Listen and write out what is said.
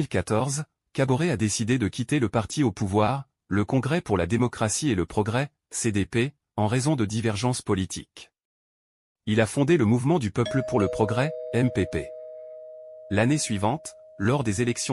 2014, Caboret a décidé de quitter le parti au pouvoir, le Congrès pour la démocratie et le progrès, CDP, en raison de divergences politiques. Il a fondé le Mouvement du peuple pour le progrès, MPP. L'année suivante, lors des élections